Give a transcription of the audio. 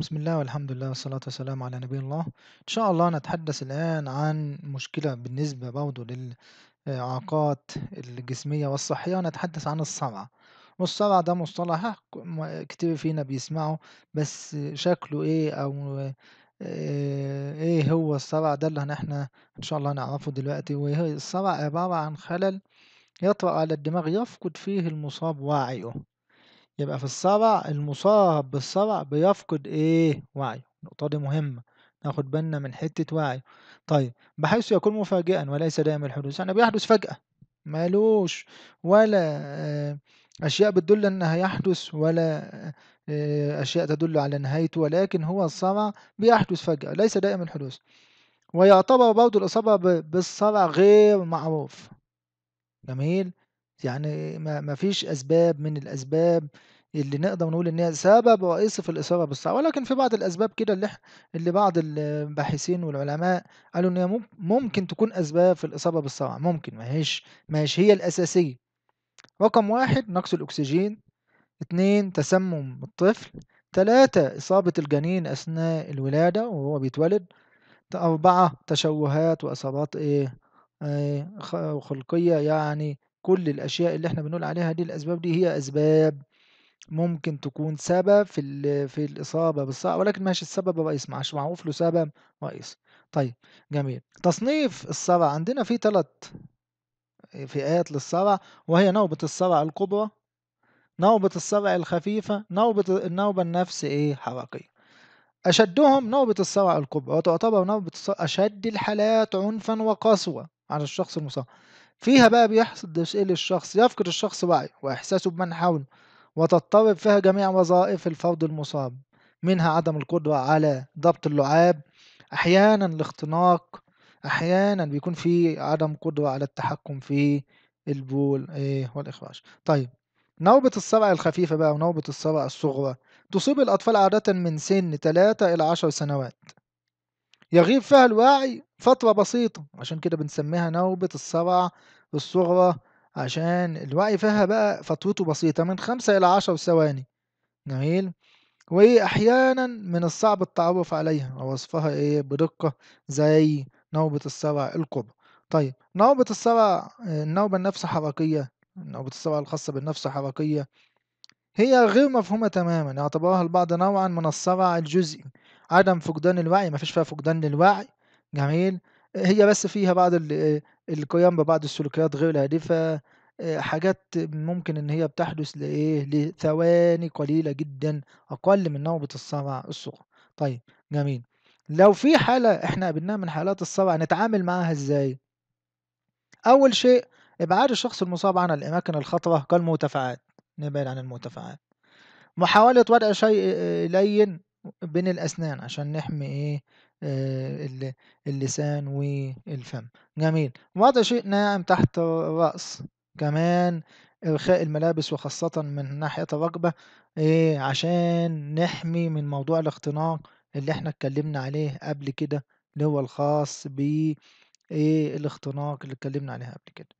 بسم الله والحمد لله والصلاة والسلام على نبي الله إن شاء الله نتحدث الآن عن مشكلة بالنسبة برضه للإعاقات الجسمية والصحية ونتحدث عن الصرع والصرع ده مصطلح كتير فينا بيسمعه بس شكله إيه أو آه، إيه هو الصرع ده اللي احنا إن شاء الله نعرفه دلوقتي وهي الصرع عبارة عن خلل يطرأ على الدماغ يفقد فيه المصاب وعيه يبقى في الصبع المصاب بالصبع بيفقد ايه وعيه النقطة دي مهمة ناخد بالنا من حتة وعيه طيب بحيث يكون مفاجئا وليس دائم الحدوث يعني بيحدث فجأة مالوش ولا آه، أشياء بتدل أن هيحدث ولا آه، آه، أشياء تدل على نهايته ولكن هو الصبع بيحدث فجأة ليس دائم الحدوث ويعتبر برضه الإصابة بالصبع غير معروف جميل يعني ما فيش أسباب من الأسباب اللي نقدر نقول ان هي سبب رئيسي في الاصابه بالصعب ولكن في بعض الاسباب كده اللي اللي بعض الباحثين والعلماء قالوا ان هي ممكن تكون اسباب في الاصابه بالصرع ممكن ما هيش ما هيش هي الاساسيه رقم واحد نقص الاكسجين اتنين تسمم الطفل تلاتة إصابة الجنين أثناء الولادة وهو بيتولد أربعة تشوهات وإصابات إيه آه، خلقية يعني كل الأشياء اللي احنا بنقول عليها دي الأسباب دي هي أسباب ممكن تكون سبب في في الإصابة بالصعق ولكن ماشي السبب رئيس معش معروف له سبب رئيسي طيب جميل تصنيف الصرع عندنا في ثلاث فئات للصرع وهي نوبة الصرع الكبرى نوبة الصرع الخفيفة نوبة النوبة النفس إيه حركية أشدهم نوبة الصرع الكبرى وتعتبر نوبة الصرع أشد الحالات عنفا وقسوة على الشخص المصاب فيها بقى ده إيه للشخص يفقد الشخص وعيه وإحساسه بمن حوله وتضطرب فيها جميع وظائف الفرد المصاب منها عدم القدرة على ضبط اللعاب أحيانا الاختناق أحيانا بيكون في عدم قدرة على التحكم في البول إيه والإخراج طيب نوبة الصرع الخفيفة بقى ونوبة الصرع الصغرى تصيب الأطفال عادة من سن 3 إلى 10 سنوات يغيب فيها الوعي فترة بسيطة عشان كده بنسميها نوبة الصرع الصغرى عشان الوعي فيها بقى فترته بسيطة من خمسة إلى عشر ثواني جميل وأحيانا من الصعب التعرف عليها ووصفها إيه بدقة زي نوبة الصرع الكبرى طيب نوبة الصرع النوبة النفس حركية نوبة الصرع الخاصة بالنفس حركية هي غير مفهومة تماما يعتبرها البعض نوعا من الصرع الجزئي عدم فقدان الوعي ما فيش فيها فقدان للوعي جميل هي بس فيها بعض ال- آه، القيام ببعض السلوكيات غير الهادفة آه، حاجات ممكن إن هي بتحدث لإيه لثواني قليلة جدا أقل من نوبة الصرع الصغرى طيب جميل لو في حالة إحنا قابلناها من حالات الصرع نتعامل معاها إزاي؟ أول شيء إبعاد الشخص المصاب عن الأماكن الخطرة كالمرتفعات نبعد عن المرتفعات محاولة وضع شيء آه، لين بين الأسنان عشان نحمي إيه آه، اللسان والفم جميل وضع شيء ناعم تحت الرأس كمان إرخاء الملابس وخاصة من ناحية الرقبة إيه عشان نحمي من موضوع الاختناق اللي احنا اتكلمنا عليه قبل كده اللي هو الخاص ب ايه الاختناق اللي اتكلمنا عليها قبل كده